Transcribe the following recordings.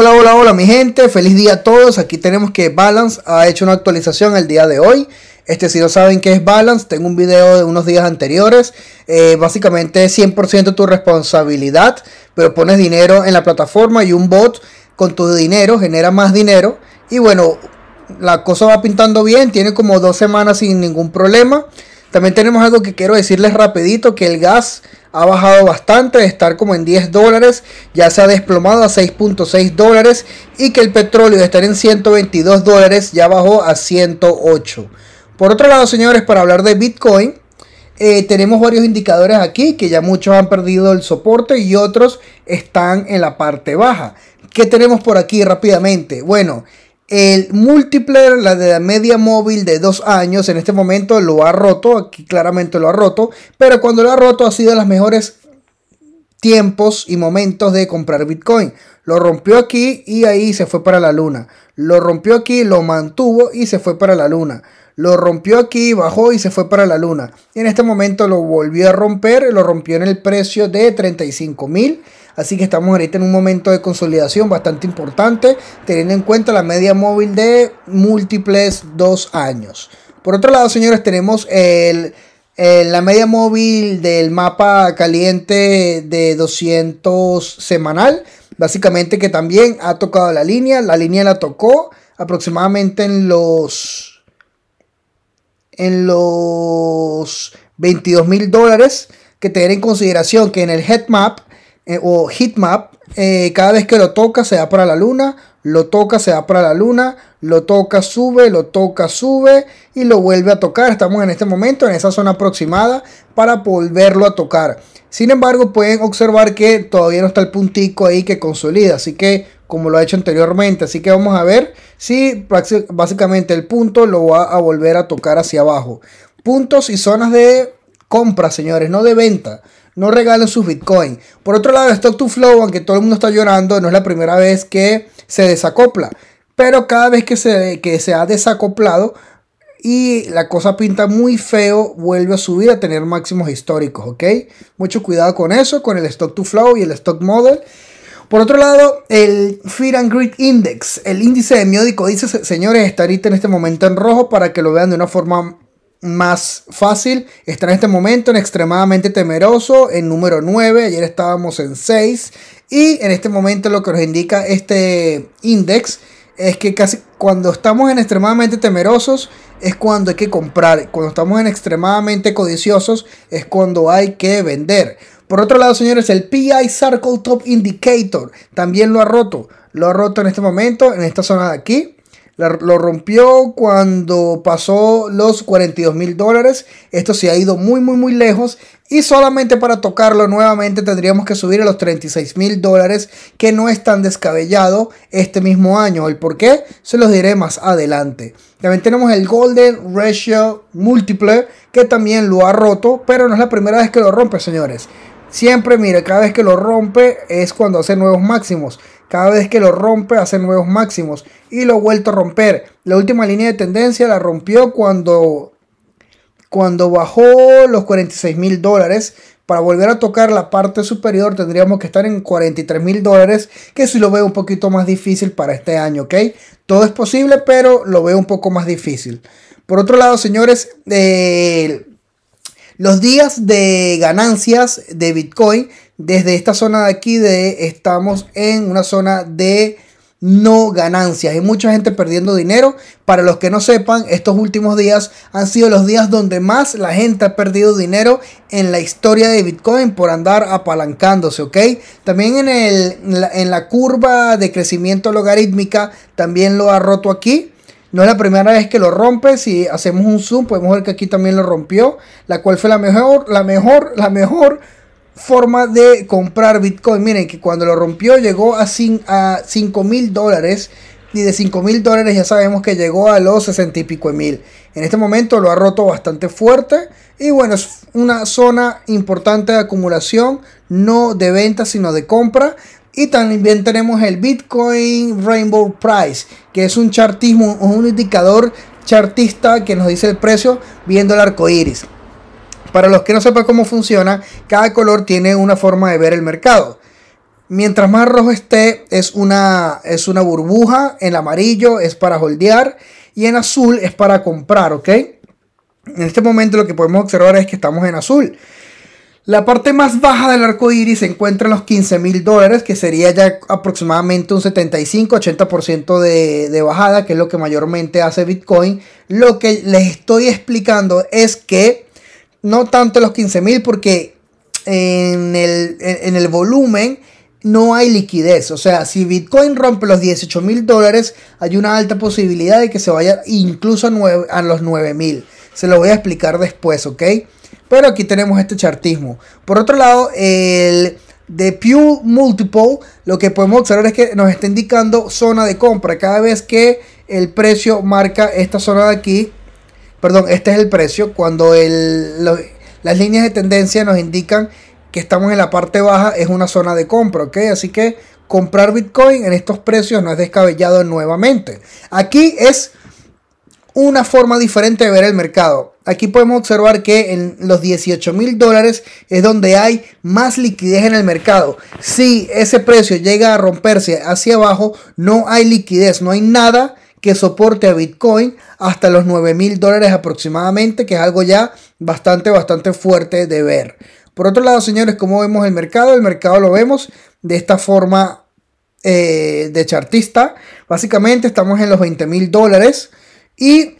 Hola, hola, hola mi gente, feliz día a todos. Aquí tenemos que Balance ha hecho una actualización el día de hoy. Este, si no saben qué es Balance, tengo un video de unos días anteriores. Eh, básicamente es 100% tu responsabilidad, pero pones dinero en la plataforma y un bot con tu dinero genera más dinero. Y bueno, la cosa va pintando bien, tiene como dos semanas sin ningún problema. También tenemos algo que quiero decirles rapidito, que el gas ha bajado bastante, de estar como en 10 dólares, ya se ha desplomado a 6.6 dólares y que el petróleo de estar en 122 dólares ya bajó a 108. Por otro lado, señores, para hablar de Bitcoin, eh, tenemos varios indicadores aquí que ya muchos han perdido el soporte y otros están en la parte baja. ¿Qué tenemos por aquí rápidamente? Bueno, el multiplayer, la de la media móvil de dos años, en este momento lo ha roto, aquí claramente lo ha roto, pero cuando lo ha roto ha sido de los mejores tiempos y momentos de comprar Bitcoin. Lo rompió aquí y ahí se fue para la luna. Lo rompió aquí, lo mantuvo y se fue para la luna. Lo rompió aquí, bajó y se fue para la luna. en este momento lo volvió a romper, lo rompió en el precio de 35 mil Así que estamos ahorita en un momento de consolidación bastante importante, teniendo en cuenta la media móvil de múltiples dos años. Por otro lado, señores, tenemos la media móvil del mapa caliente de 200 semanal. Básicamente que también ha tocado la línea. La línea la tocó aproximadamente en los... En los 22 mil dólares. Que tener en consideración que en el map. Eh, o heatmap, map eh, cada vez que lo toca se da para la luna, lo toca, se da para la luna, lo toca, sube, lo toca, sube y lo vuelve a tocar. Estamos en este momento en esa zona aproximada para volverlo a tocar. Sin embargo, pueden observar que todavía no está el puntico ahí que consolida, así que como lo ha hecho anteriormente. Así que vamos a ver si básicamente el punto lo va a volver a tocar hacia abajo. Puntos y zonas de compra, señores, no de venta no regalan sus Bitcoin. Por otro lado, Stock to Flow, aunque todo el mundo está llorando, no es la primera vez que se desacopla. Pero cada vez que se, se ha desacoplado y la cosa pinta muy feo, vuelve a subir a tener máximos históricos, ¿ok? Mucho cuidado con eso, con el Stock to Flow y el Stock Model. Por otro lado, el Fear and Greed Index, el índice de miódico, dice, señores, está ahorita en este momento en rojo para que lo vean de una forma más fácil está en este momento en extremadamente temeroso, en número 9, ayer estábamos en 6 y en este momento lo que nos indica este index es que casi cuando estamos en extremadamente temerosos es cuando hay que comprar, cuando estamos en extremadamente codiciosos es cuando hay que vender. Por otro lado, señores, el PI Circle Top Indicator también lo ha roto, lo ha roto en este momento, en esta zona de aquí, lo rompió cuando pasó los 42 mil dólares. Esto se ha ido muy, muy, muy lejos. Y solamente para tocarlo nuevamente tendríamos que subir a los 36 mil dólares, que no es tan descabellado este mismo año. El por qué se los diré más adelante. También tenemos el Golden Ratio Múltiple, que también lo ha roto, pero no es la primera vez que lo rompe, señores. Siempre, mire, cada vez que lo rompe es cuando hace nuevos máximos. Cada vez que lo rompe hace nuevos máximos. Y lo ha vuelto a romper. La última línea de tendencia la rompió cuando, cuando bajó los 46 mil dólares. Para volver a tocar la parte superior tendríamos que estar en 43 mil dólares, que si lo veo un poquito más difícil para este año, ¿ok? Todo es posible, pero lo veo un poco más difícil. Por otro lado, señores, el... Los días de ganancias de Bitcoin desde esta zona de aquí de estamos en una zona de no ganancias. Hay mucha gente perdiendo dinero. Para los que no sepan, estos últimos días han sido los días donde más la gente ha perdido dinero en la historia de Bitcoin por andar apalancándose, ¿ok? También en, en la curva de crecimiento logarítmica, también lo ha roto aquí. No es la primera vez que lo rompe. Si hacemos un zoom, podemos ver que aquí también lo rompió. La cual fue la mejor, la mejor, la mejor forma de comprar Bitcoin. Miren que cuando lo rompió llegó a, 5 mil dólares. Y de 5 mil dólares ya sabemos que llegó a los 60 y pico mil. En este momento lo ha roto bastante fuerte. Y bueno, es una zona importante de acumulación no de venta, sino de compra. Y también tenemos el Bitcoin Rainbow Price, que es un chartismo, un indicador chartista que nos dice el precio viendo el arco iris. Para los que no sepan cómo funciona, cada color tiene una forma de ver el mercado. Mientras más rojo esté, es una, es una burbuja. En amarillo es para holdear. Y en azul es para comprar, ¿ok? En este momento lo que podemos observar es que estamos en azul. La parte más baja del arco iris se encuentra en los 15 mil dólares, que sería ya aproximadamente un 75-80% de, de bajada, que es lo que mayormente hace Bitcoin. Lo que les estoy explicando es que no tanto los 15 mil, porque en el, volumen no hay liquidez. O sea, si Bitcoin rompe los 18 mil dólares, hay una alta posibilidad de que se vaya incluso a, a los 9 mil. Se lo voy a explicar después, ¿ok? Pero aquí tenemos este chartismo. Por otro lado, el de Pew Multiple, lo que podemos observar es que nos está indicando zona de compra. Cada vez que el precio marca esta zona de aquí, perdón, este es el precio, cuando las líneas de tendencia nos indican que estamos en la parte baja, es una zona de compra, ¿ok? Así que comprar Bitcoin en estos precios no es descabellado nuevamente. Aquí es una forma diferente de ver el mercado. Aquí podemos observar que en los 18 mil dólares es donde hay más liquidez en el mercado. Si ese precio llega a romperse hacia abajo, no hay liquidez, no hay nada que soporte a Bitcoin hasta los 9 mil dólares aproximadamente, que es algo ya bastante, bastante fuerte de ver. Por otro lado, señores, como vemos el mercado? El mercado lo vemos de esta forma eh, de chartista. Básicamente estamos en los 20 mil dólares y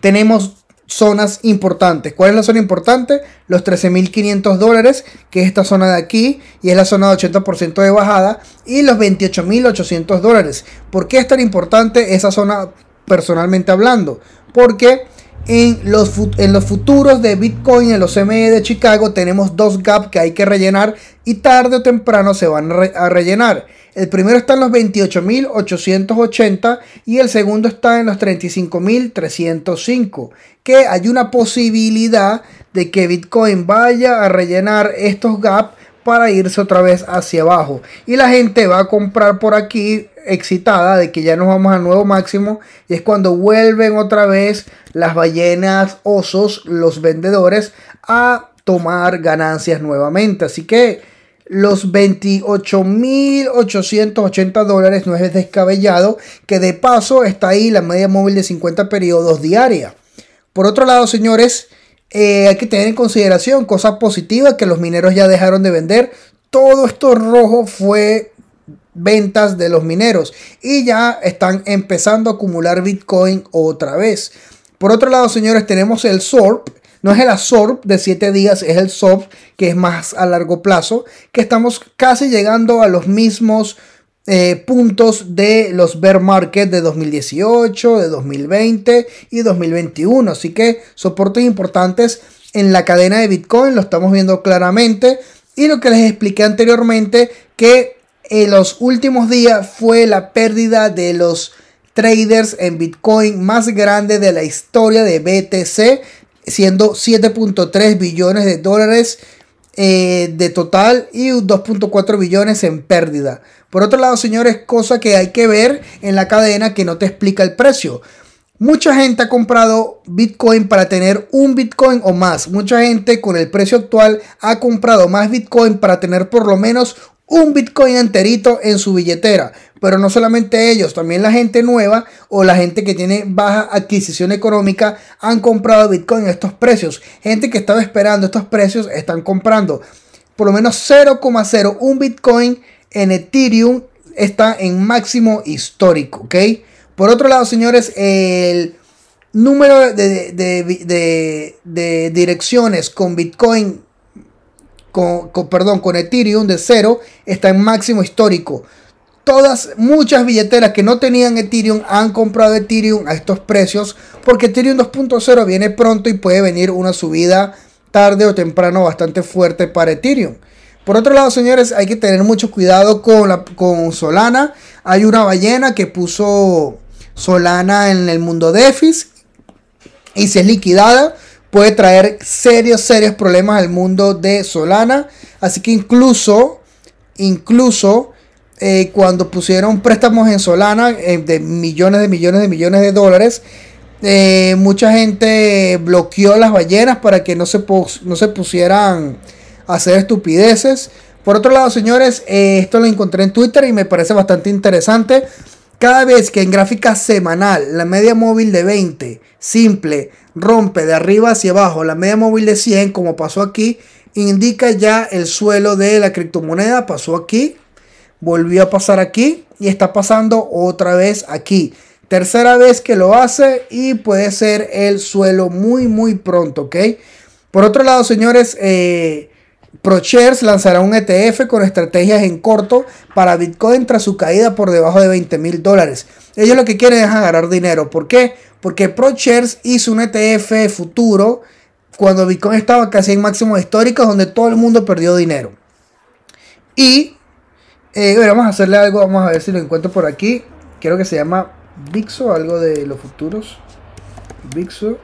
tenemos zonas importantes. ¿Cuál es la zona importante? Los 13.500 dólares, que es esta zona de aquí, y es la zona de 80% de bajada, y los 28.800 dólares. ¿Por qué es tan importante esa zona personalmente hablando? Porque en los, futuros de Bitcoin, en los CME de Chicago, tenemos dos gaps que hay que rellenar y tarde o temprano se van a, a rellenar. El primero está en los 28.880 y el segundo está en los 35.305. Que hay una posibilidad de que Bitcoin vaya a rellenar estos gaps para irse otra vez hacia abajo. Y la gente va a comprar por aquí excitada de que ya nos vamos a nuevo máximo y es cuando vuelven otra vez las ballenas, osos, los vendedores a tomar ganancias nuevamente. Así que los 28.880 dólares no es descabellado, que de paso está ahí la media móvil de 50 periodos diaria. Por otro lado, señores, eh, hay que tener en consideración cosas positivas que los mineros ya dejaron de vender. Todo esto rojo fue ventas de los mineros y ya están empezando a acumular Bitcoin otra vez. Por otro lado, señores, tenemos el SORP. No es el ASORP de 7 días, es el SORP que es más a largo plazo, que estamos casi llegando a los mismos eh, puntos de los bear markets de 2018, de 2020 y 2021. Así que soportes importantes en la cadena de Bitcoin, lo estamos viendo claramente. Y lo que les expliqué anteriormente, que en los últimos días fue la pérdida de los traders en Bitcoin más grande de la historia de BTC, siendo 7.3 billones de dólares eh, de total y 2.4 billones en pérdida. Por otro lado, señores, cosa que hay que ver en la cadena que no te explica el precio. Mucha gente ha comprado Bitcoin para tener un Bitcoin o más. Mucha gente con el precio actual ha comprado más Bitcoin para tener por lo menos un Bitcoin enterito en su billetera. Pero no solamente ellos, también la gente nueva o la gente que tiene baja adquisición económica han comprado Bitcoin a estos precios. Gente que estaba esperando estos precios están comprando. Por lo menos 0,01 Bitcoin en Ethereum está en máximo histórico, ¿ok? Por otro lado, señores, el número de, de direcciones con Bitcoin con, perdón, con Ethereum de cero está en máximo histórico. Todas, muchas billeteras que no tenían Ethereum han comprado Ethereum a estos precios porque Ethereum 2.0 viene pronto y puede venir una subida tarde o temprano bastante fuerte para Ethereum. Por otro lado, señores, hay que tener mucho cuidado con, la, con Solana. Hay una ballena que puso Solana en el mundo DeFi e y se es liquidada, puede traer serios, serios problemas al mundo de Solana. Así que incluso, incluso eh, cuando pusieron préstamos en Solana eh, de millones de millones de millones de dólares, eh, mucha gente bloqueó las ballenas para que no se, no se pusieran a hacer estupideces. Por otro lado, señores, esto lo encontré en Twitter y me parece bastante interesante. Cada vez que en gráfica semanal la media móvil de 20, simple, rompe de arriba hacia abajo la media móvil de 100, como pasó aquí, indica ya el suelo de la criptomoneda. Pasó aquí, volvió a pasar aquí y está pasando otra vez aquí. Tercera vez que lo hace y puede ser el suelo muy, muy pronto, ¿ok? Por otro lado, señores, eh, ProShares lanzará un ETF con estrategias en corto para Bitcoin tras su caída por debajo de 20 mil dólares. Ellos lo que quieren es agarrar dinero. ¿Por qué? Porque ProShares hizo un ETF futuro cuando Bitcoin estaba casi en máximo histórico, donde todo el mundo perdió dinero. Y eh, vamos a hacerle algo, vamos a ver si lo encuentro por aquí. Creo que se llama Vixo, algo de los futuros. Vixo.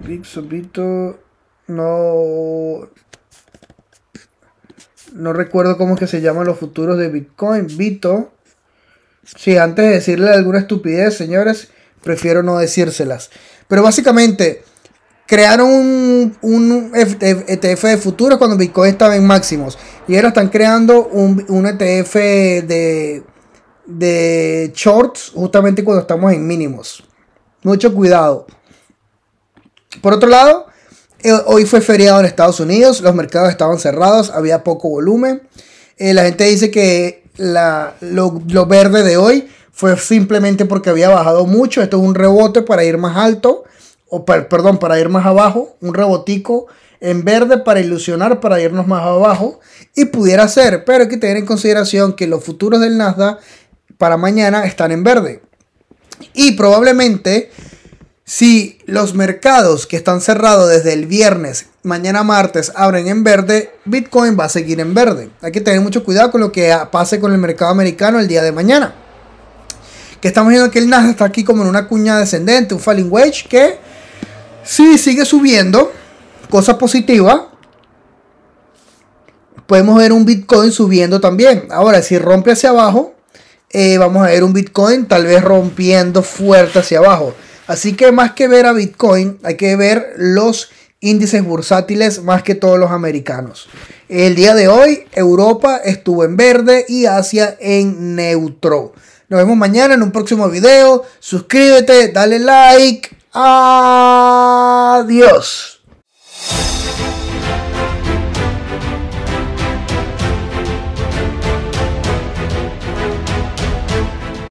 Big no. No recuerdo cómo es que se llaman los futuros de Bitcoin. Vito. si antes de decirle alguna estupidez, señores, prefiero no decírselas. Pero básicamente, crearon un, ETF e de futuros cuando Bitcoin estaba en máximos. Y ahora están creando un, ETF de, de shorts justamente cuando estamos en mínimos. Mucho cuidado. Por otro lado, eh, hoy fue feriado en Estados Unidos, los mercados estaban cerrados, había poco volumen. Eh, la gente dice que la, lo, verde de hoy fue simplemente porque había bajado mucho. Esto es un rebote para ir más alto, o perdón, para ir más abajo, un rebotico en verde para ilusionar, para irnos más abajo. Y pudiera ser, pero hay que tener en consideración que los futuros del Nasdaq para mañana están en verde. Y probablemente si los mercados que están cerrados desde el viernes, mañana martes, abren en verde, Bitcoin va a seguir en verde. Hay que tener mucho cuidado con lo que pase con el mercado americano el día de mañana. Que estamos viendo que el Nasdaq está aquí como en una cuña descendente, un falling wedge que Si sigue subiendo, cosa positiva. Podemos ver un Bitcoin subiendo también. Ahora, si rompe hacia abajo, eh, vamos a ver un Bitcoin tal vez rompiendo fuerte hacia abajo. Así que más que ver a Bitcoin, hay que ver los índices bursátiles más que todos los americanos. El día de hoy, Europa estuvo en verde y Asia en neutro. Nos vemos mañana en un próximo video. Suscríbete, dale like. Adiós.